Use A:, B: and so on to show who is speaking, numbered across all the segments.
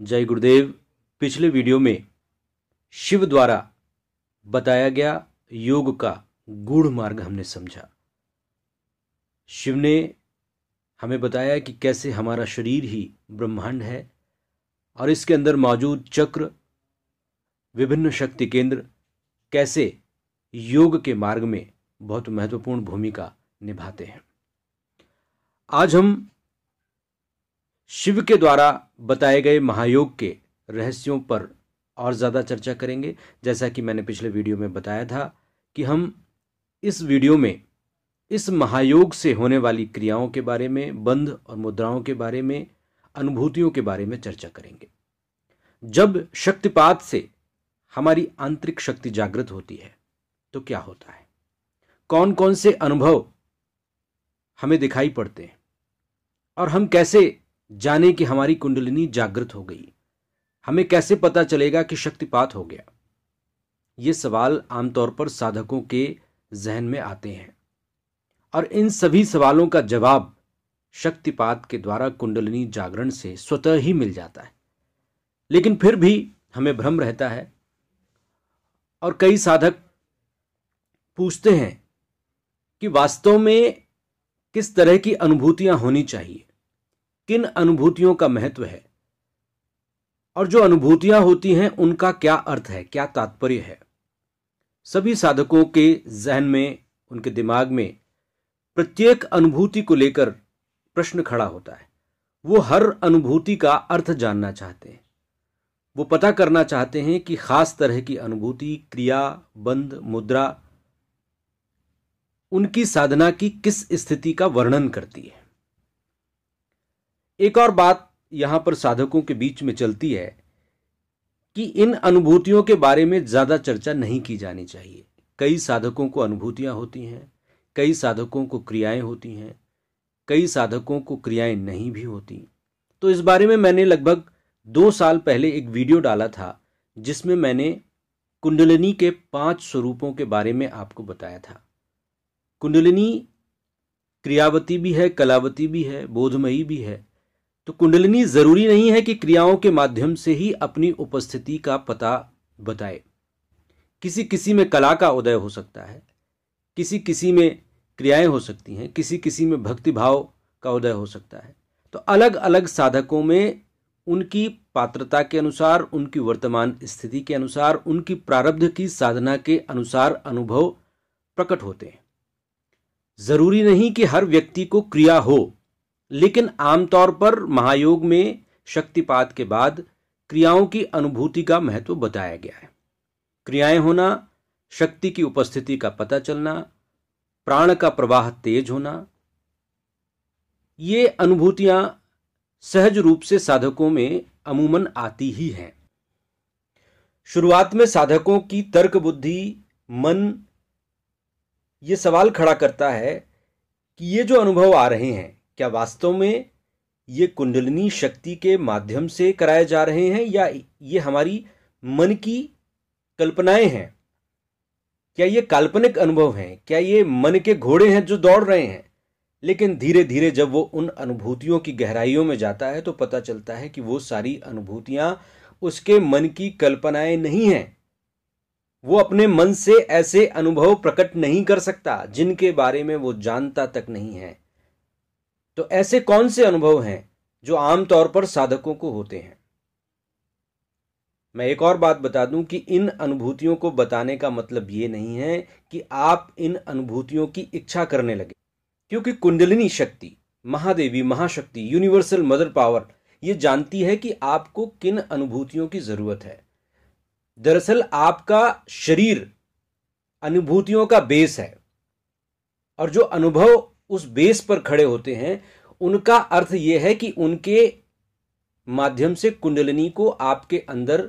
A: जय गुरुदेव पिछले वीडियो में शिव द्वारा बताया गया योग का गूढ़ मार्ग हमने समझा शिव ने हमें बताया कि कैसे हमारा शरीर ही ब्रह्मांड है और इसके अंदर मौजूद चक्र विभिन्न शक्ति केंद्र कैसे योग के मार्ग में बहुत महत्वपूर्ण भूमिका निभाते हैं आज हम शिव के द्वारा बताए गए महायोग के रहस्यों पर और ज़्यादा चर्चा करेंगे जैसा कि मैंने पिछले वीडियो में बताया था कि हम इस वीडियो में इस महायोग से होने वाली क्रियाओं के बारे में बंध और मुद्राओं के बारे में अनुभूतियों के बारे में चर्चा करेंगे जब शक्तिपात से हमारी आंतरिक शक्ति जागृत होती है तो क्या होता है कौन कौन से अनुभव हमें दिखाई पड़ते हैं और हम कैसे जाने कि हमारी कुंडलिनी जागृत हो गई हमें कैसे पता चलेगा कि शक्तिपात हो गया ये सवाल आमतौर पर साधकों के जहन में आते हैं और इन सभी सवालों का जवाब शक्तिपात के द्वारा कुंडलिनी जागरण से स्वतः ही मिल जाता है लेकिन फिर भी हमें भ्रम रहता है और कई साधक पूछते हैं कि वास्तव में किस तरह की अनुभूतियां होनी चाहिए किन अनुभूतियों का महत्व है और जो अनुभूतियां होती हैं उनका क्या अर्थ है क्या तात्पर्य है सभी साधकों के जहन में उनके दिमाग में प्रत्येक अनुभूति को लेकर प्रश्न खड़ा होता है वो हर अनुभूति का अर्थ जानना चाहते हैं वो पता करना चाहते हैं कि खास तरह की अनुभूति क्रिया बंद मुद्रा उनकी साधना की किस स्थिति का वर्णन करती है एक और बात यहाँ पर साधकों के बीच में चलती है कि इन अनुभूतियों के बारे में ज़्यादा चर्चा नहीं की जानी चाहिए कई साधकों को अनुभूतियाँ होती हैं कई साधकों को क्रियाएं होती हैं कई साधकों को क्रियाएं नहीं भी होती तो इस बारे में मैंने लगभग दो साल पहले एक वीडियो डाला था जिसमें मैंने कुंडलिनी के पांच स्वरूपों के बारे में आपको बताया था कुंडलिनी क्रियावती भी है कलावती भी है बोधमयी भी है तो कुंडलिनी जरूरी नहीं है कि क्रियाओं के माध्यम से ही अपनी उपस्थिति का पता बताए किसी किसी में कला का उदय हो सकता है किसी किसी में क्रियाएं हो सकती हैं किसी किसी में भक्ति भाव का उदय हो सकता है तो अलग अलग साधकों में उनकी पात्रता के अनुसार उनकी वर्तमान स्थिति के अनुसार उनकी प्रारब्ध की साधना के अनुसार अनुभव प्रकट होते हैं जरूरी नहीं कि हर व्यक्ति को क्रिया हो लेकिन आमतौर पर महायोग में शक्तिपात के बाद क्रियाओं की अनुभूति का महत्व बताया गया है क्रियाएं होना शक्ति की उपस्थिति का पता चलना प्राण का प्रवाह तेज होना ये अनुभूतियां सहज रूप से साधकों में अमूमन आती ही हैं शुरुआत में साधकों की तर्क बुद्धि मन ये सवाल खड़ा करता है कि ये जो अनुभव आ रहे हैं क्या वास्तव में ये कुंडलिनी शक्ति के माध्यम से कराए जा रहे हैं या ये हमारी मन की कल्पनाएं हैं क्या ये काल्पनिक अनुभव हैं क्या ये मन के घोड़े हैं जो दौड़ रहे हैं लेकिन धीरे धीरे जब वो उन अनुभूतियों की गहराइयों में जाता है तो पता चलता है कि वो सारी अनुभूतियां उसके मन की कल्पनाएं नहीं हैं वो अपने मन से ऐसे अनुभव प्रकट नहीं कर सकता जिनके बारे में वो जानता तक नहीं है तो ऐसे कौन से अनुभव हैं जो आमतौर पर साधकों को होते हैं मैं एक और बात बता दूं कि इन अनुभूतियों को बताने का मतलब ये नहीं है कि आप इन अनुभूतियों की इच्छा करने लगे क्योंकि कुंडलिनी शक्ति महादेवी महाशक्ति यूनिवर्सल मदर पावर ये जानती है कि आपको किन अनुभूतियों की जरूरत है दरअसल आपका शरीर अनुभूतियों का बेस है और जो अनुभव उस बेस पर खड़े होते हैं उनका अर्थ यह है कि उनके माध्यम से कुंडलिनी को आपके अंदर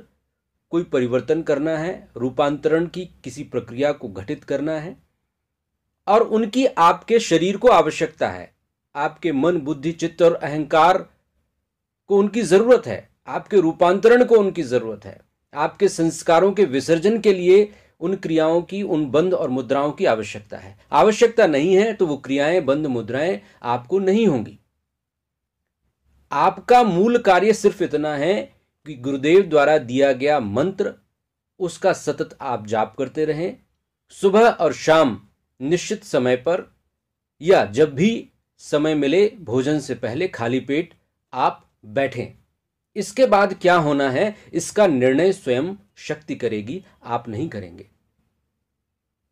A: कोई परिवर्तन करना है रूपांतरण की किसी प्रक्रिया को घटित करना है और उनकी आपके शरीर को आवश्यकता है आपके मन बुद्धि चित्त और अहंकार को उनकी जरूरत है आपके रूपांतरण को उनकी जरूरत है आपके संस्कारों के विसर्जन के लिए उन क्रियाओं की उन बंद और मुद्राओं की आवश्यकता है आवश्यकता नहीं है तो वो क्रियाएं बंद मुद्राएं आपको नहीं होंगी आपका मूल कार्य सिर्फ इतना है कि गुरुदेव द्वारा दिया गया मंत्र उसका सतत आप जाप करते रहें सुबह और शाम निश्चित समय पर या जब भी समय मिले भोजन से पहले खाली पेट आप बैठें इसके बाद क्या होना है इसका निर्णय स्वयं शक्ति करेगी आप नहीं करेंगे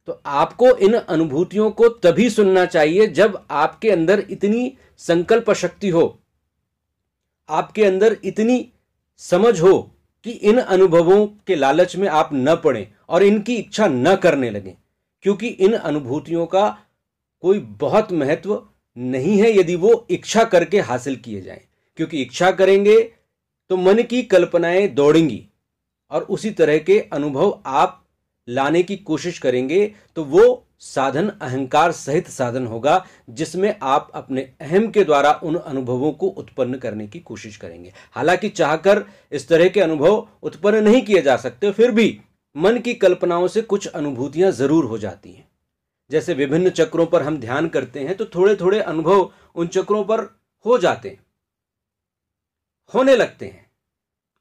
A: तो आपको इन अनुभूतियों को तभी सुनना चाहिए जब आपके अंदर इतनी संकल्प शक्ति हो आपके अंदर इतनी समझ हो कि इन अनुभवों के लालच में आप न पड़े और इनकी इच्छा न करने लगें क्योंकि इन अनुभूतियों का कोई बहुत महत्व नहीं है यदि वो इच्छा करके हासिल किए जाएं क्योंकि इच्छा करेंगे तो मन की कल्पनाएं दौड़ेंगी और उसी तरह के अनुभव आप लाने की कोशिश करेंगे तो वो साधन अहंकार सहित साधन होगा जिसमें आप अपने अहम के द्वारा उन अनुभवों को उत्पन्न करने की कोशिश करेंगे हालांकि चाहकर इस तरह के अनुभव उत्पन्न नहीं किए जा सकते फिर भी मन की कल्पनाओं से कुछ अनुभूतियां जरूर हो जाती हैं जैसे विभिन्न चक्रों पर हम ध्यान करते हैं तो थोड़े थोड़े अनुभव उन चक्रों पर हो जाते हैं होने लगते हैं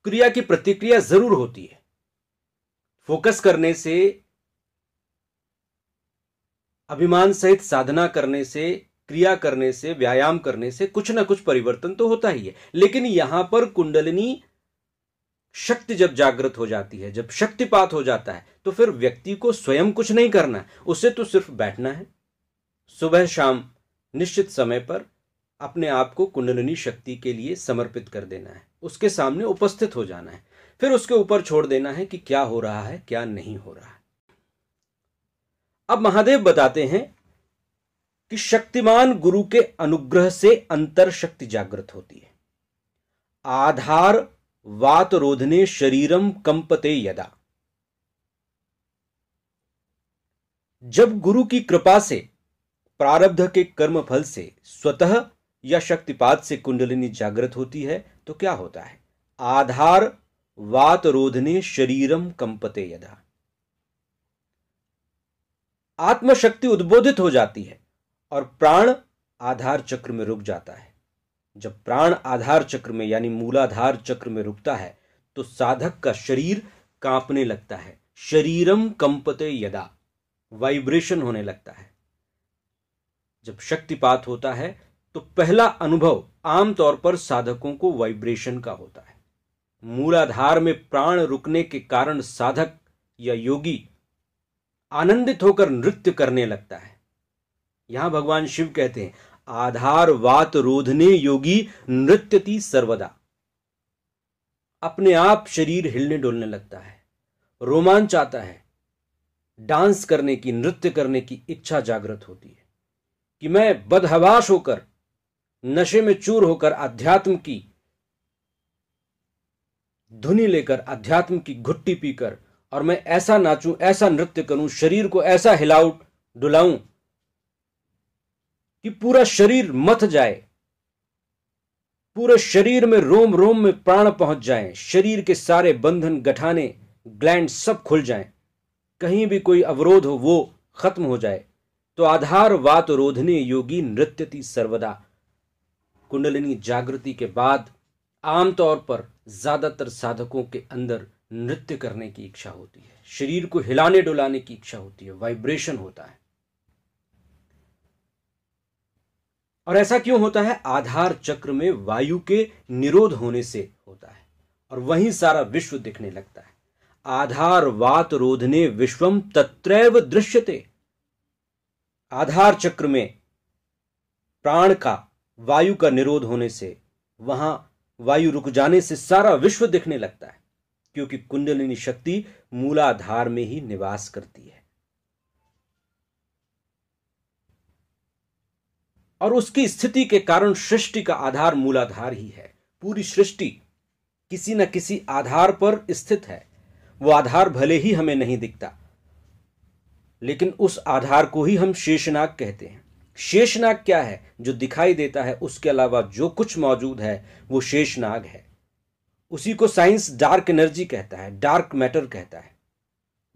A: क्रिया की प्रतिक्रिया जरूर होती है फोकस करने से अभिमान सहित साधना करने से क्रिया करने से व्यायाम करने से कुछ ना कुछ परिवर्तन तो होता ही है लेकिन यहां पर कुंडलिनी शक्ति जब जागृत हो जाती है जब शक्तिपात हो जाता है तो फिर व्यक्ति को स्वयं कुछ नहीं करना है उसे तो सिर्फ बैठना है सुबह शाम निश्चित समय पर अपने आप को कुंडलिनी शक्ति के लिए समर्पित कर देना है उसके सामने उपस्थित हो जाना है फिर उसके ऊपर छोड़ देना है कि क्या हो रहा है क्या नहीं हो रहा है अब महादेव बताते हैं कि शक्तिमान गुरु के अनुग्रह से अंतर शक्ति जागृत होती है आधार वात रोधने शरीरम कंपते यदा जब गुरु की कृपा से प्रारब्ध के कर्म फल से स्वतः या शक्तिपात से कुंडलिनी जागृत होती है तो क्या होता है आधार वात रोधने शरीरम कंपते यदा आत्मशक्ति उद्बोधित हो जाती है और प्राण आधार चक्र में रुक जाता है जब प्राण आधार चक्र में यानी मूलाधार चक्र में रुकता है तो साधक का शरीर कांपने लगता है शरीरम कंपते यदा वाइब्रेशन होने लगता है जब शक्तिपात होता है तो पहला अनुभव आमतौर पर साधकों को वाइब्रेशन का होता है मूलाधार में प्राण रुकने के कारण साधक या योगी आनंदित होकर नृत्य करने लगता है यहां भगवान शिव कहते हैं आधार वात रोधने योगी नृत्यति सर्वदा अपने आप शरीर हिलने डोलने लगता है रोमांच आता है डांस करने की नृत्य करने की इच्छा जागृत होती है कि मैं बदहवास होकर नशे में चूर होकर अध्यात्म की धुनी लेकर अध्यात्म की घुट्टी पीकर और मैं ऐसा नाचूं ऐसा नृत्य करूं शरीर को ऐसा हिलाऊ डुलाऊं कि पूरा शरीर मथ जाए पूरे शरीर में रोम रोम में प्राण पहुंच जाए शरीर के सारे बंधन गठाने ग्लैंड सब खुल जाए कहीं भी कोई अवरोध हो वो खत्म हो जाए तो आधार वात रोधने योगी नृत्यति सर्वदा कुंडलिनी जागृति के बाद आमतौर पर ज़्यादातर साधकों के अंदर नृत्य करने की इच्छा होती है शरीर को हिलाने डुलाने की इच्छा होती है वाइब्रेशन होता है और ऐसा क्यों होता है आधार चक्र में वायु के निरोध होने से होता है और वहीं सारा विश्व दिखने लगता है आधार वात रोधने विश्वम तत्रैव दृश्यते आधार चक्र में प्राण का वायु का निरोध होने से वहां वायु रुक जाने से सारा विश्व दिखने लगता है क्योंकि कुंडलिनी शक्ति मूलाधार में ही निवास करती है और उसकी स्थिति के कारण सृष्टि का आधार मूलाधार ही है पूरी सृष्टि किसी न किसी आधार पर स्थित है वो आधार भले ही हमें नहीं दिखता लेकिन उस आधार को ही हम शेषनाग कहते हैं शेषनाग क्या है जो दिखाई देता है उसके अलावा जो कुछ मौजूद है वो शेषनाग है उसी को साइंस डार्क एनर्जी कहता है डार्क मैटर कहता है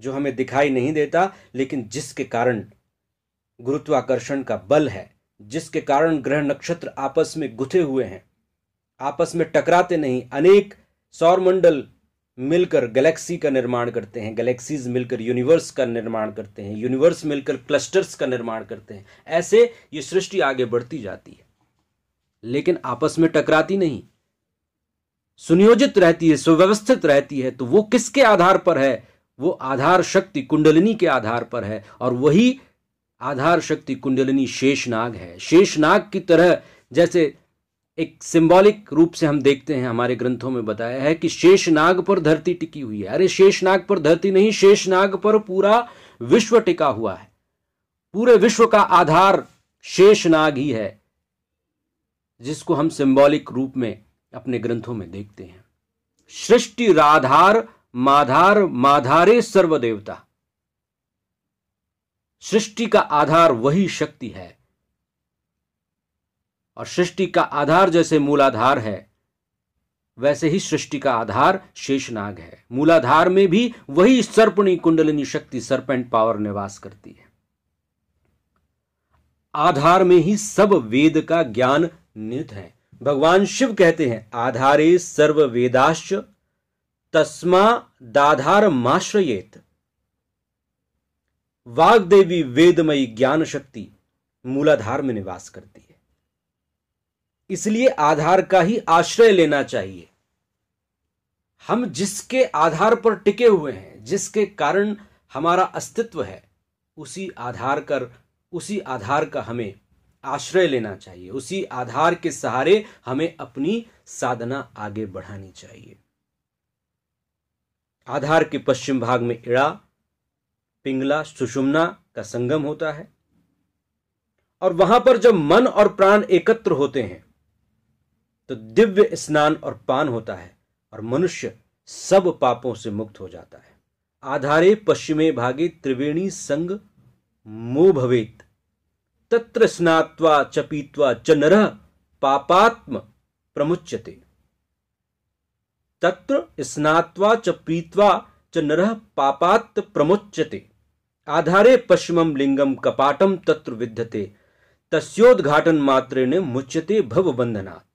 A: जो हमें दिखाई नहीं देता लेकिन जिसके कारण गुरुत्वाकर्षण का बल है जिसके कारण ग्रह नक्षत्र आपस में गुथे हुए हैं आपस में टकराते नहीं अनेक सौरमंडल मिलकर गैलेक्सी का निर्माण करते हैं गैलेक्सीज मिलकर यूनिवर्स का निर्माण करते हैं यूनिवर्स मिलकर क्लस्टर्स का निर्माण करते हैं ऐसे ये सृष्टि आगे बढ़ती जाती है लेकिन आपस में टकराती नहीं सुनियोजित रहती है सुव्यवस्थित रहती है तो वो किसके आधार पर है वो आधार शक्ति कुंडलिनी के आधार पर है और वही आधार शक्ति कुंडलिनी शेषनाग है शेषनाग की तरह जैसे एक सिंबॉलिक रूप से हम देखते हैं हमारे ग्रंथों में बताया है कि शेष नाग पर धरती टिकी हुई है अरे शेष नाग पर धरती नहीं शेष नाग पर पूरा विश्व टिका हुआ है पूरे विश्व का आधार शेष नाग ही है जिसको हम सिंबॉलिक रूप में अपने ग्रंथों में देखते हैं सृष्टि राधार माधार माधारे सर्वदेवता सृष्टि का आधार वही शक्ति है और सृष्टि का आधार जैसे मूलाधार है वैसे ही सृष्टि का आधार शेषनाग है मूलाधार में भी वही सर्पणी कुंडलिनी शक्ति सर्पेंट पावर निवास करती है आधार में ही सब वेद का ज्ञान निहित है भगवान शिव कहते हैं आधारे सर्व वेदाश्च तस्मा दाधार माश्रयेत वाग्देवी वेदमयी ज्ञान शक्ति मूलाधार में निवास करती है इसलिए आधार का ही आश्रय लेना चाहिए हम जिसके आधार पर टिके हुए हैं जिसके कारण हमारा अस्तित्व है उसी आधार कर उसी आधार का हमें आश्रय लेना चाहिए उसी आधार के सहारे हमें अपनी साधना आगे बढ़ानी चाहिए आधार के पश्चिम भाग में इड़ा पिंगला सुषुम्ना का संगम होता है और वहां पर जब मन और प्राण एकत्र होते हैं तो दिव्य स्नान और पान होता है और मनुष्य सब पापों से मुक्त हो जाता है आधारे पश्चिमे भागे त्रिवेणी संग मो भवेत तत्र स्नात्वा चपीत्वा च नर पापात्म प्रमुच्यते तत्र स्नात्वा च पीत्वा च नर पापात् प्रमुच्यते आधारे पश्चिम लिंगम कपाटम तत्र विद्यते तस्योद्घाटन मात्रेण मुच्यते भवबंधनात्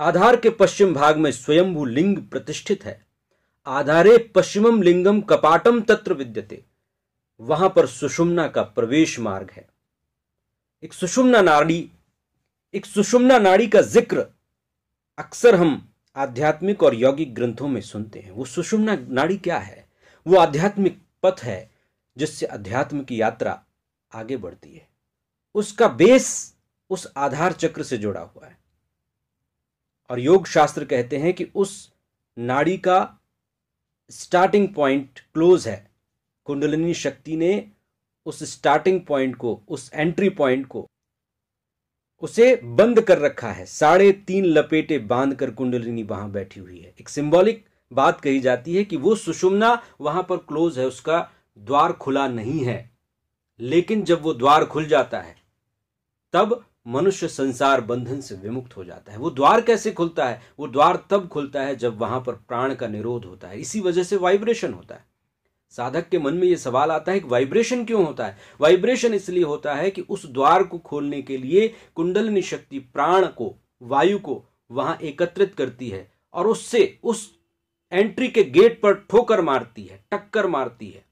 A: आधार के पश्चिम भाग में स्वयंभू लिंग प्रतिष्ठित है आधारे पश्चिमम लिंगम कपाटम तत्र विद्यते वहां पर सुषुम्ना का प्रवेश मार्ग है एक सुषुम्ना नाड़ी एक सुषुम्ना नाड़ी का जिक्र अक्सर हम आध्यात्मिक और यौगिक ग्रंथों में सुनते हैं वो सुषुम्ना नाड़ी क्या है वो आध्यात्मिक पथ है जिससे अध्यात्म की यात्रा आगे बढ़ती है उसका बेस उस आधार चक्र से जुड़ा हुआ है और योग शास्त्र कहते हैं कि उस नाड़ी का स्टार्टिंग पॉइंट क्लोज है कुंडलिनी शक्ति ने उस स्टार्टिंग पॉइंट को उस एंट्री पॉइंट को उसे बंद कर रखा है साढ़े तीन लपेटे बांध कर कुंडलिनी वहां बैठी हुई है एक सिंबॉलिक बात कही जाती है कि वो सुषुम्ना वहां पर क्लोज है उसका द्वार खुला नहीं है लेकिन जब वो द्वार खुल जाता है तब मनुष्य संसार बंधन से विमुक्त हो जाता है वो द्वार कैसे खुलता है वो द्वार तब खुलता है जब वहां पर प्राण का निरोध होता है इसी वजह से वाइब्रेशन होता है साधक के मन में ये सवाल आता है कि वाइब्रेशन क्यों होता है वाइब्रेशन इसलिए होता है कि उस द्वार को खोलने के लिए कुंडलनी शक्ति प्राण को वायु को वहां एकत्रित करती है और उससे उस एंट्री के गेट पर ठोकर मारती है टक्कर मारती है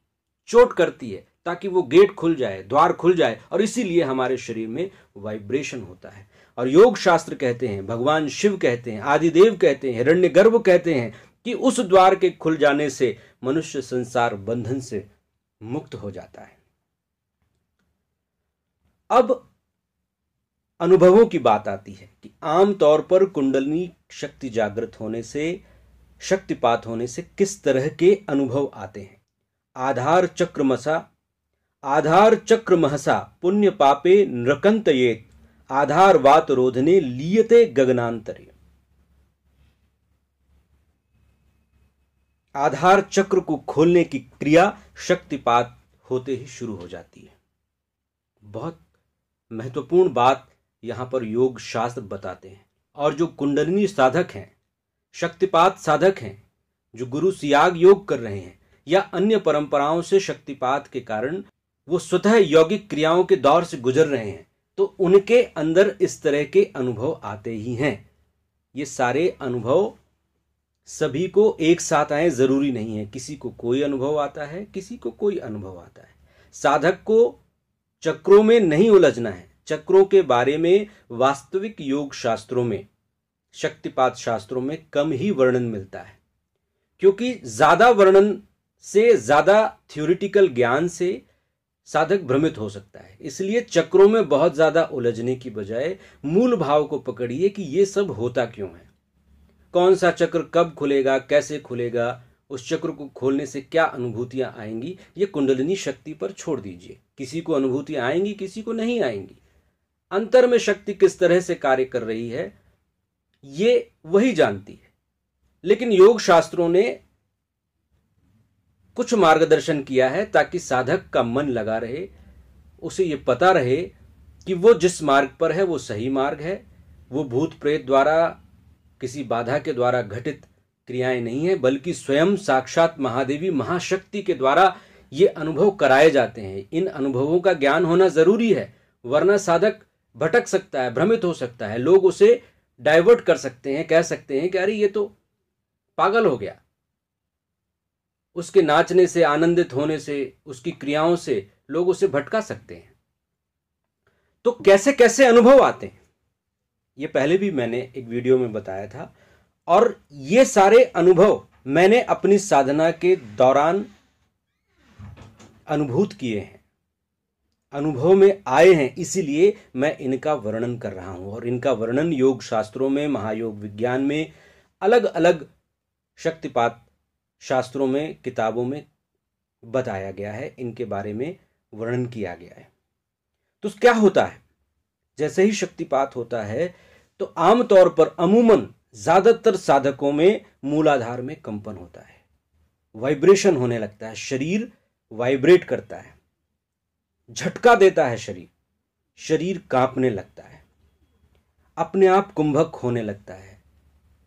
A: चोट करती है ताकि वो गेट खुल जाए द्वार खुल जाए और इसीलिए हमारे शरीर में वाइब्रेशन होता है और योग शास्त्र कहते हैं भगवान शिव कहते हैं आदिदेव कहते हैं हिरण्य गर्भ कहते हैं कि उस द्वार के खुल जाने से मनुष्य संसार बंधन से मुक्त हो जाता है अब अनुभवों की बात आती है कि आमतौर पर कुंडलनी शक्ति जागृत होने से शक्तिपात होने से किस तरह के अनुभव आते हैं आधार चक्र मसा आधार चक्र महसा पुण्य पापे नृकंत आधार वात रोधने लियते गगनांतरे आधार चक्र को खोलने की क्रिया शक्तिपात होते ही शुरू हो जाती है बहुत महत्वपूर्ण बात यहां पर योग शास्त्र बताते हैं और जो कुंडलिनी साधक हैं शक्तिपात साधक हैं जो गुरु सियाग योग कर रहे हैं या अन्य परंपराओं से शक्तिपात के कारण वो स्वतः यौगिक क्रियाओं के दौर से गुजर रहे हैं तो उनके अंदर इस तरह के अनुभव आते ही हैं ये सारे अनुभव सभी को एक साथ आए जरूरी नहीं है किसी को कोई अनुभव आता है किसी को कोई अनुभव आता है साधक को चक्रों में नहीं उलझना है चक्रों के बारे में वास्तविक योग शास्त्रों में शक्तिपात शास्त्रों में कम ही वर्णन मिलता है क्योंकि ज्यादा वर्णन से ज्यादा थ्योरिटिकल ज्ञान से साधक भ्रमित हो सकता है इसलिए चक्रों में बहुत ज्यादा उलझने की बजाय मूल भाव को पकड़िए कि ये सब होता क्यों है कौन सा चक्र कब खुलेगा कैसे खुलेगा उस चक्र को खोलने से क्या अनुभूतियां आएंगी ये कुंडलिनी शक्ति पर छोड़ दीजिए किसी को अनुभूतियां आएंगी किसी को नहीं आएंगी अंतर में शक्ति किस तरह से कार्य कर रही है ये वही जानती है लेकिन योग शास्त्रों ने कुछ मार्गदर्शन किया है ताकि साधक का मन लगा रहे उसे ये पता रहे कि वो जिस मार्ग पर है वो सही मार्ग है वो भूत प्रेत द्वारा किसी बाधा के द्वारा घटित क्रियाएं नहीं है बल्कि स्वयं साक्षात महादेवी महाशक्ति के द्वारा ये अनुभव कराए जाते हैं इन अनुभवों का ज्ञान होना जरूरी है वरना साधक भटक सकता है भ्रमित हो सकता है लोग उसे डाइवर्ट कर सकते हैं कह सकते हैं कि अरे ये तो पागल हो गया उसके नाचने से आनंदित होने से उसकी क्रियाओं से लोग उसे भटका सकते हैं तो कैसे कैसे अनुभव आते हैं ये पहले भी मैंने एक वीडियो में बताया था और ये सारे अनुभव मैंने अपनी साधना के दौरान अनुभूत किए हैं अनुभव में आए हैं इसीलिए मैं इनका वर्णन कर रहा हूं और इनका वर्णन योग शास्त्रों में महायोग विज्ञान में अलग अलग शक्तिपात शास्त्रों में किताबों में बताया गया है इनके बारे में वर्णन किया गया है तो क्या होता है जैसे ही शक्तिपात होता है तो आमतौर पर अमूमन ज्यादातर साधकों में मूलाधार में कंपन होता है वाइब्रेशन होने लगता है शरीर वाइब्रेट करता है झटका देता है शरीर शरीर कांपने लगता है अपने आप कुंभक होने लगता है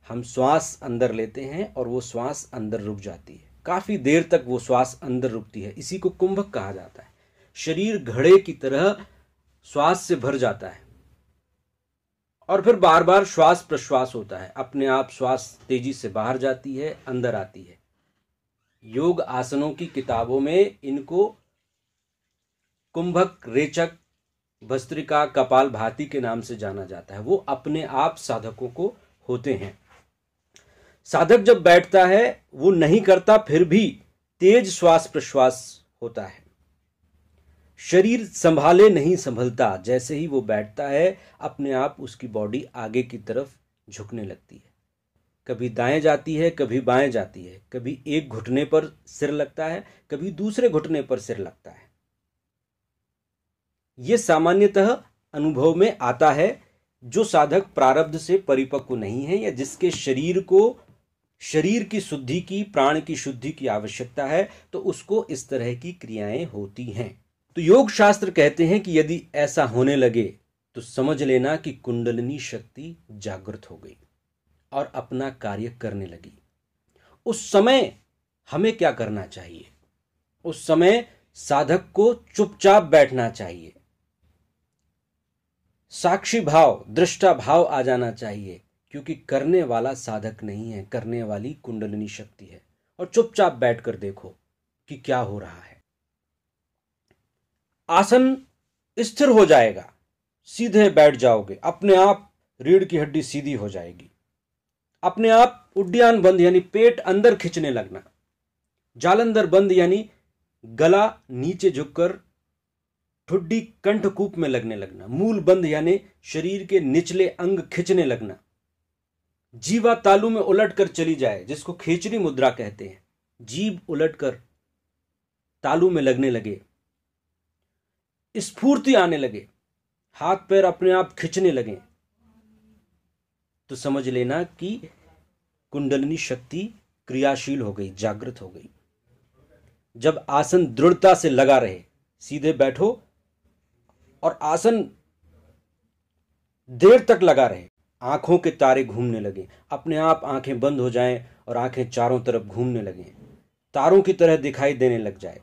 A: हम श्वास अंदर लेते हैं और वो श्वास अंदर रुक जाती है काफ़ी देर तक वो श्वास अंदर रुकती है इसी को कुंभक कहा जाता है शरीर घड़े की तरह श्वास से भर जाता है और फिर बार बार श्वास प्रश्वास होता है अपने आप श्वास तेजी से बाहर जाती है अंदर आती है योग आसनों की किताबों में इनको कुंभक रेचक भस्त्रिका कपाल भाती के नाम से जाना जाता है वो अपने आप साधकों को होते हैं साधक जब बैठता है वो नहीं करता फिर भी तेज श्वास प्रश्वास होता है शरीर संभाले नहीं संभलता जैसे ही वो बैठता है अपने आप उसकी बॉडी आगे की तरफ झुकने लगती है कभी दाएं जाती है कभी बाएं जाती है कभी एक घुटने पर सिर लगता है कभी दूसरे घुटने पर सिर लगता है यह सामान्यतः अनुभव में आता है जो साधक प्रारब्ध से परिपक्व नहीं है या जिसके शरीर को शरीर की शुद्धि की प्राण की शुद्धि की आवश्यकता है तो उसको इस तरह की क्रियाएं होती हैं तो योग शास्त्र कहते हैं कि यदि ऐसा होने लगे तो समझ लेना कि कुंडलिनी शक्ति जागृत हो गई और अपना कार्य करने लगी उस समय हमें क्या करना चाहिए उस समय साधक को चुपचाप बैठना चाहिए साक्षी भाव दृष्टा भाव आ जाना चाहिए क्योंकि करने वाला साधक नहीं है करने वाली कुंडलिनी शक्ति है और चुपचाप बैठकर देखो कि क्या हो रहा है आसन स्थिर हो जाएगा सीधे बैठ जाओगे अपने आप रीढ़ की हड्डी सीधी हो जाएगी अपने आप उड्डयन बंद यानी पेट अंदर खींचने लगना जालंधर बंद यानी गला नीचे झुककर ठुड्डी कंठकूप में लगने लगना मूल बंद यानी शरीर के निचले अंग खिंचने लगना जीवा तालू में उलट कर चली जाए जिसको खेचरी मुद्रा कहते हैं जीव उलट कर तालू में लगने लगे स्फूर्ति आने लगे हाथ पैर अपने आप खिंचने लगे तो समझ लेना कि कुंडलिनी शक्ति क्रियाशील हो गई जागृत हो गई जब आसन दृढ़ता से लगा रहे सीधे बैठो और आसन देर तक लगा रहे आंखों के तारे घूमने लगे अपने आप आंखें बंद हो जाएं और आंखें चारों तरफ घूमने लगें तारों की तरह दिखाई देने लग जाए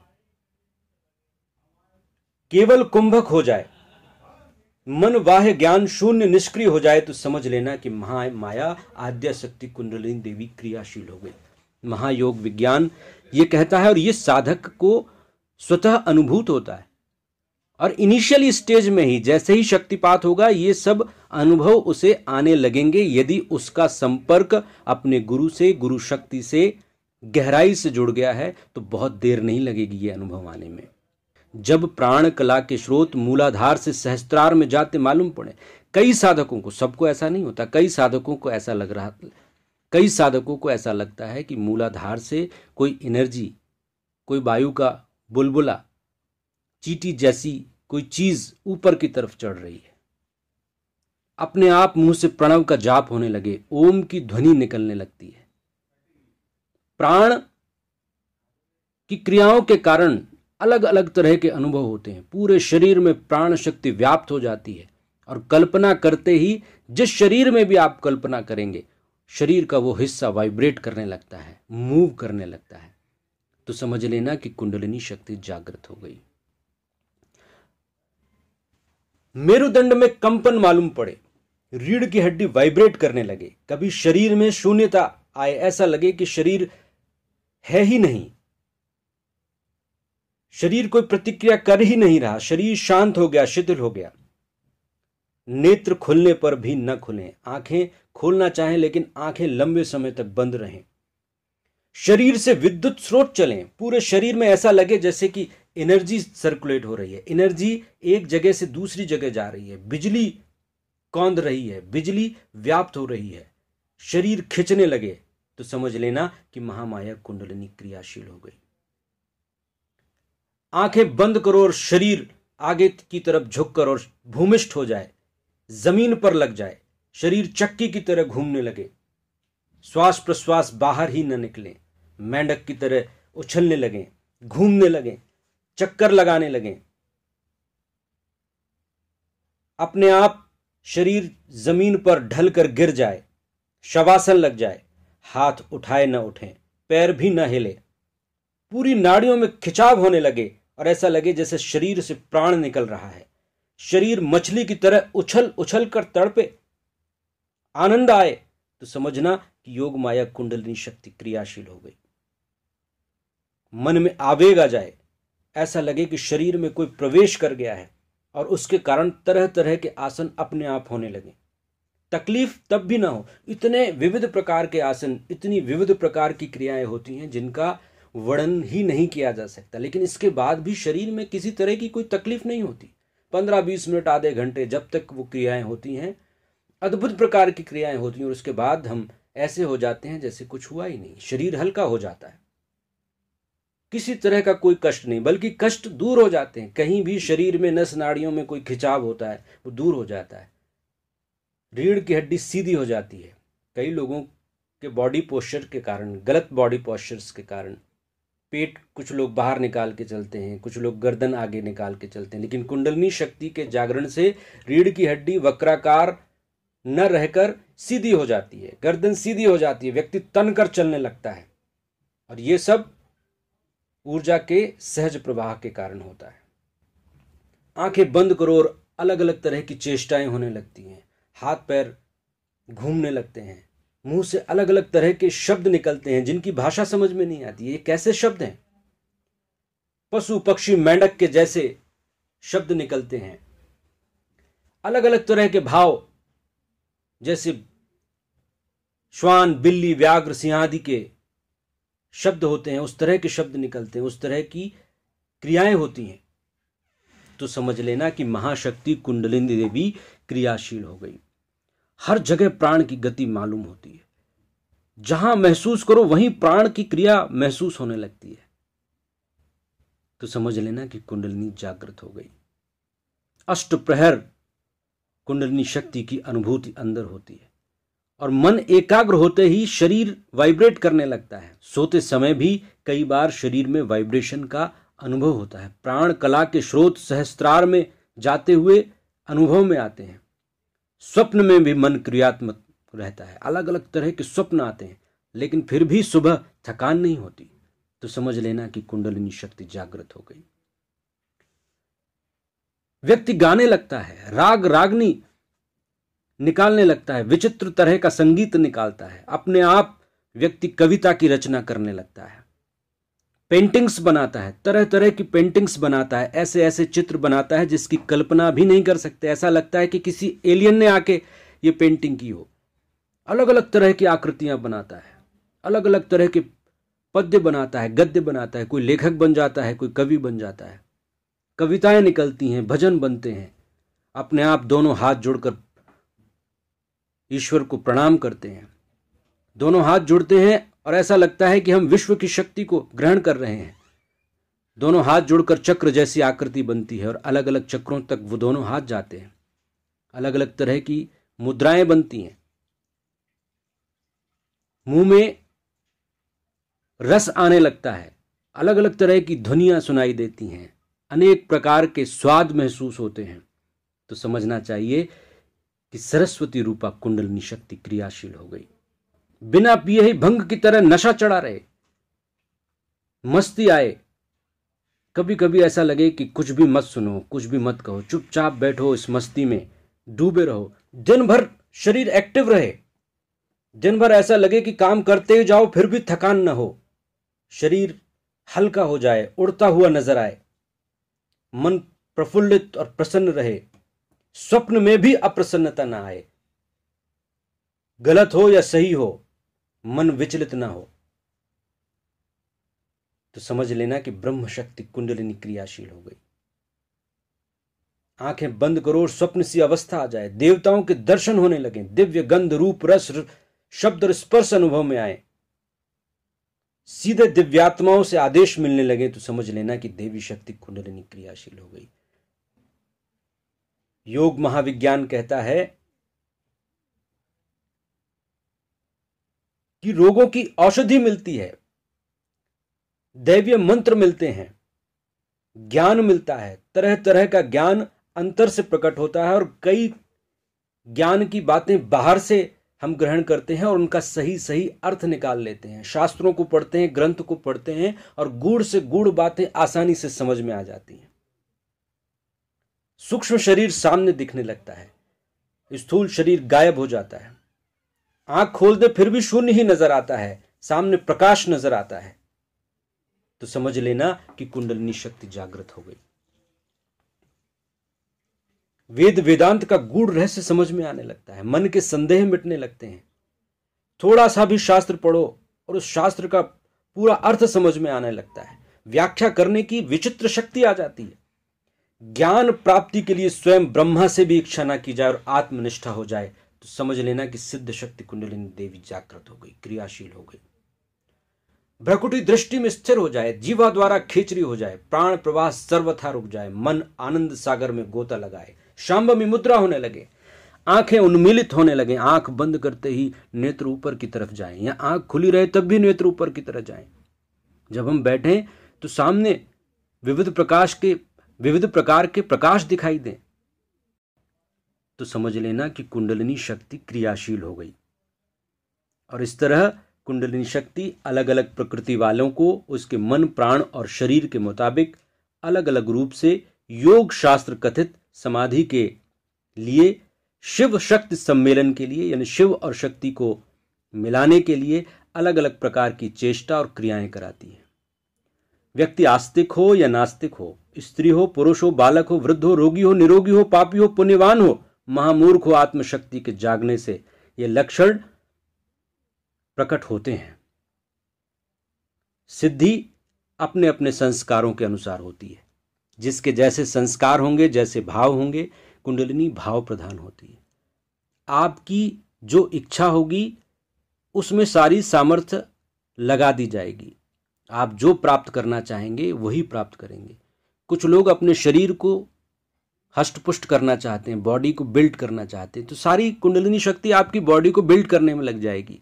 A: केवल कुंभक हो जाए मन वाह ज्ञान शून्य निष्क्रिय हो जाए तो समझ लेना कि महा माया आद्याशक्ति शक्ति कुंडलिनी देवी क्रियाशील हो गई महायोग विज्ञान ये कहता है और ये साधक को स्वतः अनुभूत होता है और इनिशियल स्टेज में ही जैसे ही शक्तिपात होगा ये सब अनुभव उसे आने लगेंगे यदि उसका संपर्क अपने गुरु से गुरु शक्ति से गहराई से जुड़ गया है तो बहुत देर नहीं लगेगी ये अनुभव आने में जब प्राण कला के स्रोत मूलाधार से सहस्त्रार में जाते मालूम पड़े कई साधकों को सबको ऐसा नहीं होता कई साधकों को ऐसा लग रहा कई साधकों को ऐसा लगता है कि मूलाधार से कोई एनर्जी कोई वायु का बुलबुला चीटी जैसी कोई चीज ऊपर की तरफ चढ़ रही है अपने आप मुंह से प्रणव का जाप होने लगे ओम की ध्वनि निकलने लगती है प्राण की क्रियाओं के कारण अलग अलग तरह के अनुभव होते हैं पूरे शरीर में प्राण शक्ति व्याप्त हो जाती है और कल्पना करते ही जिस शरीर में भी आप कल्पना करेंगे शरीर का वो हिस्सा वाइब्रेट करने लगता है मूव करने लगता है तो समझ लेना कि कुंडलिनी शक्ति जागृत हो गई मेरुदंड में कंपन मालूम पड़े रीढ़ की हड्डी वाइब्रेट करने लगे कभी शरीर में शून्यता आए ऐसा लगे कि शरीर है ही नहीं शरीर कोई प्रतिक्रिया कर ही नहीं रहा शरीर शांत हो गया शिथिल हो गया नेत्र खुलने पर भी न खुले आंखें खोलना चाहें लेकिन आंखें लंबे समय तक बंद रहें शरीर से विद्युत स्रोत चलें पूरे शरीर में ऐसा लगे जैसे कि एनर्जी सर्कुलेट हो रही है एनर्जी एक जगह से दूसरी जगह जा रही है बिजली कौंद रही है बिजली व्याप्त हो रही है शरीर खिंचने लगे तो समझ लेना कि महामाया कुंडलिनी क्रियाशील हो गई आंखें बंद करो और शरीर आगे की तरफ झुक कर और भूमिष्ठ हो जाए जमीन पर लग जाए शरीर चक्की की तरह घूमने लगे श्वास प्रश्वास बाहर ही न निकले मेंढक की तरह उछलने लगे घूमने लगे चक्कर लगाने लगे अपने आप शरीर जमीन पर ढल कर गिर जाए शवासन लग जाए हाथ उठाए न उठे पैर भी न हिले पूरी नाड़ियों में खिंचाव होने लगे और ऐसा लगे जैसे शरीर से प्राण निकल रहा है शरीर मछली की तरह उछल उछल कर तड़पे आनंद आए तो समझना कि योग माया कुंडलिनी शक्ति क्रियाशील हो गई मन में आवेग आ जाए ऐसा लगे कि शरीर में कोई प्रवेश कर गया है और उसके कारण तरह तरह के आसन अपने आप होने लगे तकलीफ तब भी ना हो इतने विविध प्रकार के आसन इतनी विविध प्रकार की क्रियाएं होती हैं जिनका वर्णन ही नहीं किया जा सकता लेकिन इसके बाद भी शरीर में किसी तरह की कोई तकलीफ नहीं होती पंद्रह बीस मिनट आधे घंटे जब तक वो क्रियाएं होती हैं अद्भुत प्रकार की क्रियाएं होती हैं और उसके बाद हम ऐसे हो जाते हैं जैसे कुछ हुआ ही नहीं शरीर हल्का हो जाता है किसी तरह का कोई कष्ट नहीं बल्कि कष्ट दूर हो जाते हैं कहीं भी शरीर में नस नाड़ियों में कोई खिंचाव होता है वो दूर हो जाता है रीढ़ की हड्डी सीधी हो जाती है कई लोगों के बॉडी पोस्चर के कारण गलत बॉडी पोस्चर्स के कारण पेट कुछ लोग बाहर निकाल के चलते हैं कुछ लोग गर्दन आगे निकाल के चलते हैं लेकिन कुंडलनी शक्ति के जागरण से रीढ़ की हड्डी वक्राकार न रहकर सीधी हो जाती है गर्दन सीधी हो जाती है व्यक्ति तन कर चलने लगता है और ये सब ऊर्जा के सहज प्रवाह के कारण होता है आंखें बंद करो और अलग अलग तरह की चेष्टाएं होने लगती हैं हाथ पैर घूमने लगते हैं मुंह से अलग अलग तरह के शब्द निकलते हैं जिनकी भाषा समझ में नहीं आती ये कैसे शब्द हैं पशु पक्षी मेंढक के जैसे शब्द निकलते हैं अलग अलग तरह के भाव जैसे श्वान बिल्ली व्याघ्र सिंह आदि के शब्द होते हैं उस तरह के शब्द निकलते हैं उस तरह की क्रियाएं होती हैं तो समझ लेना कि महाशक्ति कुंडलिनी देवी क्रियाशील हो गई हर जगह प्राण की गति मालूम होती है जहां महसूस करो वहीं प्राण की क्रिया महसूस होने लगती है तो समझ लेना कि कुंडलिनी जागृत हो गई अष्ट प्रहर कुंडलिनी शक्ति की अनुभूति अंदर होती है और मन एकाग्र होते ही शरीर वाइब्रेट करने लगता है सोते समय भी कई बार शरीर में वाइब्रेशन का अनुभव होता है प्राण कला के स्रोत सहस्त्रार में जाते हुए अनुभव में आते हैं स्वप्न में भी मन क्रियात्मक रहता है अलग अलग तरह के स्वप्न आते हैं लेकिन फिर भी सुबह थकान नहीं होती तो समझ लेना कि कुंडलिनी शक्ति जागृत हो गई व्यक्ति गाने लगता है राग रागनी निकालने लगता है विचित्र तरह का संगीत निकालता है अपने आप व्यक्ति कविता की रचना करने लगता है पेंटिंग्स बनाता है तरह तरह की पेंटिंग्स बनाता है ऐसे ऐसे चित्र बनाता है जिसकी कल्पना भी नहीं कर सकते ऐसा लगता है कि किसी एलियन ने आके ये पेंटिंग की हो अलग अलग तरह की आकृतियां बनाता है अलग अलग तरह के पद्य बनाता है गद्य बनाता है कोई लेखक बन जाता है कोई कवि बन जाता है कविताएं निकलती हैं भजन बनते हैं अपने आप दोनों हाथ जोड़कर ईश्वर को प्रणाम करते हैं दोनों हाथ जुड़ते हैं और ऐसा लगता है कि हम विश्व की शक्ति को ग्रहण कर रहे हैं दोनों हाथ जुड़कर चक्र जैसी आकृति बनती है और अलग अलग चक्रों तक वो दोनों हाथ जाते हैं अलग अलग तरह की मुद्राएं बनती हैं मुंह में रस आने लगता है अलग अलग तरह की ध्वनियां सुनाई देती हैं अनेक प्रकार के स्वाद महसूस होते हैं तो समझना चाहिए कि सरस्वती रूपा कुंडलनी शक्ति क्रियाशील हो गई बिना पिए ही भंग की तरह नशा चढ़ा रहे मस्ती आए कभी कभी ऐसा लगे कि कुछ भी मत सुनो कुछ भी मत कहो चुपचाप बैठो इस मस्ती में डूबे रहो दिन भर शरीर एक्टिव रहे दिन भर ऐसा लगे कि काम करते ही जाओ फिर भी थकान न हो शरीर हल्का हो जाए उड़ता हुआ नजर आए मन प्रफुल्लित और प्रसन्न रहे स्वप्न में भी अप्रसन्नता ना आए गलत हो या सही हो मन विचलित ना हो तो समझ लेना कि ब्रह्म शक्ति कुंडलिनी क्रियाशील हो गई आंखें बंद करो स्वप्न सी अवस्था आ जाए देवताओं के दर्शन होने लगे दिव्य गंध रूप रस शब्द और स्पर्श अनुभव में आए सीधे दिव्यात्माओं से आदेश मिलने लगे तो समझ लेना कि देवी शक्ति कुंडलिनी क्रियाशील हो गई योग महाविज्ञान कहता है कि रोगों की औषधि मिलती है दैव्य मंत्र मिलते हैं ज्ञान मिलता है तरह तरह का ज्ञान अंतर से प्रकट होता है और कई ज्ञान की बातें बाहर से हम ग्रहण करते हैं और उनका सही सही अर्थ निकाल लेते हैं शास्त्रों को पढ़ते हैं ग्रंथ को पढ़ते हैं और गुड़ से गूढ़ बातें आसानी से समझ में आ जाती हैं सूक्ष्म शरीर सामने दिखने लगता है स्थूल शरीर गायब हो जाता है आंख खोल दे फिर भी शून्य ही नजर आता है सामने प्रकाश नजर आता है तो समझ लेना कि कुंडलिनी शक्ति जागृत हो गई वेद वेदांत का गूढ़ रहस्य समझ में आने लगता है मन के संदेह मिटने लगते हैं थोड़ा सा भी शास्त्र पढ़ो और उस शास्त्र का पूरा अर्थ समझ में आने लगता है व्याख्या करने की विचित्र शक्ति आ जाती है ज्ञान प्राप्ति के लिए स्वयं ब्रह्मा से भी इच्छा ना की जाए और आत्मनिष्ठा हो जाए तो समझ लेना कि सिद्ध शक्ति कुंडलिनी देवी जागृत हो गई क्रियाशील हो गई भ्रकुटी दृष्टि में स्थिर हो जाए जीवा द्वारा खेचरी हो जाए प्राण प्रवाह सर्वथा रुक जाए मन आनंद सागर में गोता लगाए शाम्ब में मुद्रा होने लगे आंखें उन्मिलित होने लगे आंख बंद करते ही नेत्र ऊपर की तरफ जाए या आंख खुली रहे तब भी नेत्र ऊपर की तरफ जाए जब हम बैठे तो सामने विविध प्रकाश के विविध प्रकार के प्रकाश दिखाई दें तो समझ लेना कि कुंडलिनी शक्ति क्रियाशील हो गई और इस तरह कुंडलिनी शक्ति अलग अलग प्रकृति वालों को उसके मन प्राण और शरीर के मुताबिक अलग अलग रूप से योग शास्त्र कथित समाधि के लिए शिव शक्ति सम्मेलन के लिए यानी शिव और शक्ति को मिलाने के लिए अलग अलग प्रकार की चेष्टा और क्रियाएं कराती है व्यक्ति आस्तिक हो या नास्तिक हो स्त्री हो पुरुष हो बालक हो वृद्ध हो रोगी हो निरोगी हो पापी हो पुण्यवान हो महामूर्ख हो आत्मशक्ति के जागने से ये लक्षण प्रकट होते हैं सिद्धि अपने अपने संस्कारों के अनुसार होती है जिसके जैसे संस्कार होंगे जैसे भाव होंगे कुंडलिनी भाव प्रधान होती है आपकी जो इच्छा होगी उसमें सारी सामर्थ्य लगा दी जाएगी आप जो प्राप्त करना चाहेंगे वही प्राप्त करेंगे कुछ लोग अपने शरीर को हष्टपुष्ट करना चाहते हैं बॉडी को बिल्ड करना चाहते हैं तो सारी कुंडलिनी शक्ति आपकी बॉडी को बिल्ड करने में लग जाएगी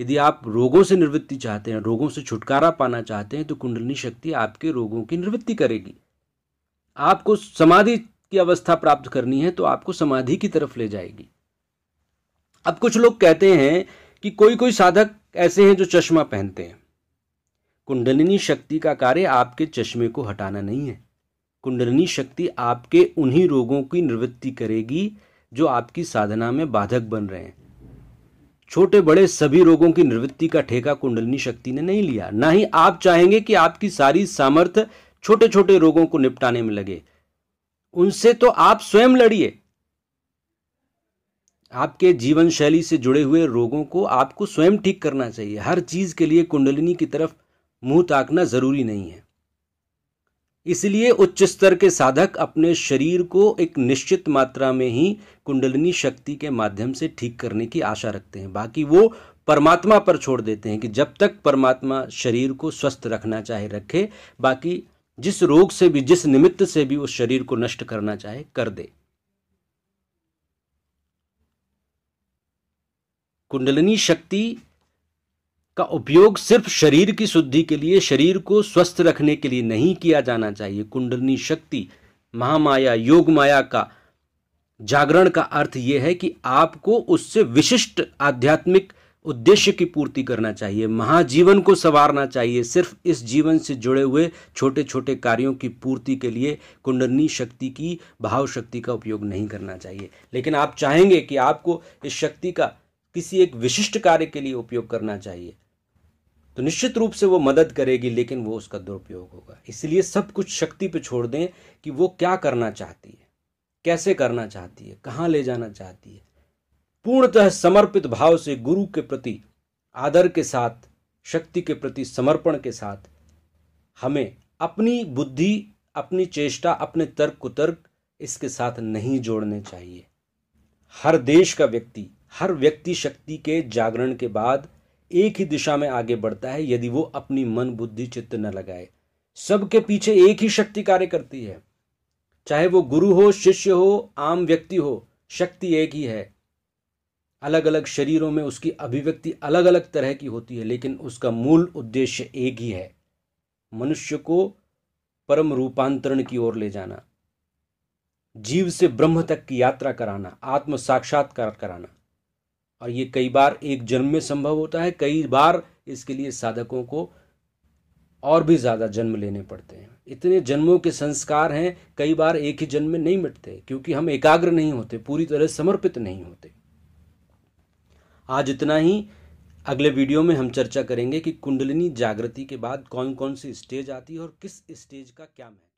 A: यदि आप रोगों से निवृत्ति चाहते हैं रोगों से छुटकारा पाना चाहते हैं तो कुंडलिनी शक्ति आपके रोगों की निवृत्ति करेगी आपको समाधि की अवस्था प्राप्त करनी है तो आपको समाधि की तरफ ले जाएगी अब कुछ लोग कहते हैं कि कोई कोई साधक ऐसे हैं जो चश्मा पहनते हैं कुंडलिनी शक्ति का कार्य आपके चश्मे को हटाना नहीं है कुंडलनी शक्ति आपके उन्हीं रोगों की निवृत्ति करेगी जो आपकी साधना में बाधक बन रहे हैं छोटे बड़े सभी रोगों की निवृत्ति का ठेका कुंडलनी शक्ति ने नहीं लिया ना ही आप चाहेंगे कि आपकी सारी सामर्थ्य छोटे छोटे रोगों को निपटाने में लगे उनसे तो आप स्वयं लड़िए आपके जीवन शैली से जुड़े हुए रोगों को आपको स्वयं ठीक करना चाहिए हर चीज के लिए कुंडलिनी की तरफ मुंह ताकना जरूरी नहीं है इसलिए उच्च स्तर के साधक अपने शरीर को एक निश्चित मात्रा में ही कुंडलिनी शक्ति के माध्यम से ठीक करने की आशा रखते हैं बाकी वो परमात्मा पर छोड़ देते हैं कि जब तक परमात्मा शरीर को स्वस्थ रखना चाहे रखे बाकी जिस रोग से भी जिस निमित्त से भी उस शरीर को नष्ट करना चाहे कर दे कुंडलिनी शक्ति का उपयोग सिर्फ शरीर की शुद्धि के लिए शरीर को स्वस्थ रखने के लिए नहीं किया जाना चाहिए कुंडलनी शक्ति महामाया योग माया का जागरण का अर्थ यह है कि आपको उससे विशिष्ट आध्यात्मिक उद्देश्य की पूर्ति करना चाहिए महाजीवन को संवारना चाहिए सिर्फ इस जीवन से जुड़े हुए छोटे छोटे कार्यों की पूर्ति के लिए कुंडलनी शक्ति की भाव शक्ति का उपयोग नहीं करना चाहिए लेकिन आप चाहेंगे कि आपको इस शक्ति का किसी एक विशिष्ट कार्य के लिए उपयोग करना चाहिए तो निश्चित रूप से वो मदद करेगी लेकिन वो उसका दुरुपयोग होगा इसलिए सब कुछ शक्ति पे छोड़ दें कि वो क्या करना चाहती है कैसे करना चाहती है कहाँ ले जाना चाहती है पूर्णतः समर्पित भाव से गुरु के प्रति आदर के साथ शक्ति के प्रति समर्पण के साथ हमें अपनी बुद्धि अपनी चेष्टा अपने तर्क कुतर्क इसके साथ नहीं जोड़ने चाहिए हर देश का व्यक्ति हर व्यक्ति शक्ति के जागरण के बाद एक ही दिशा में आगे बढ़ता है यदि वो अपनी मन बुद्धि चित्त न लगाए सबके पीछे एक ही शक्ति कार्य करती है चाहे वो गुरु हो शिष्य हो आम व्यक्ति हो शक्ति एक ही है अलग अलग शरीरों में उसकी अभिव्यक्ति अलग अलग तरह की होती है लेकिन उसका मूल उद्देश्य एक ही है मनुष्य को परम रूपांतरण की ओर ले जाना जीव से ब्रह्म तक की यात्रा कराना आत्म साक्षात्कार कराना और ये कई बार एक जन्म में संभव होता है कई बार इसके लिए साधकों को और भी ज़्यादा जन्म लेने पड़ते हैं इतने जन्मों के संस्कार हैं कई बार एक ही जन्म में नहीं मिटते क्योंकि हम एकाग्र नहीं होते पूरी तरह समर्पित नहीं होते आज इतना ही अगले वीडियो में हम चर्चा करेंगे कि कुंडलिनी जागृति के बाद कौन कौन सी स्टेज आती है और किस स्टेज का क्या महत्व